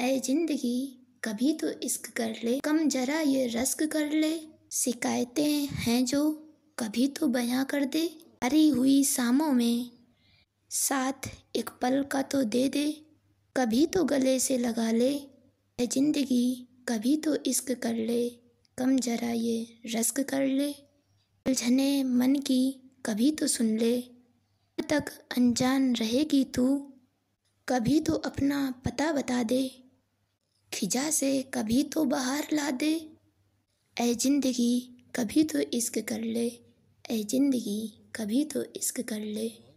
ऐ जिंदगी कभी तो इश्क कर ले कम जरा ये रस्क कर ले शिकायतें हैं जो कभी तो बयां कर दे हरी हुई सामों में साथ एक पल का तो दे दे कभी तो गले से लगा ले ऐ जिंदगी कभी तो इश्क कर ले कम जरा ये रस्क कर ले उलझने मन की कभी तो सुन ले तक अनजान रहेगी तू कभी तो अपना पता बता दे खिजा से कभी तो बाहर ला दे ए जिंदगी कभी तो इश्क कर ले ए जिंदगी कभी तो इश्क कर ले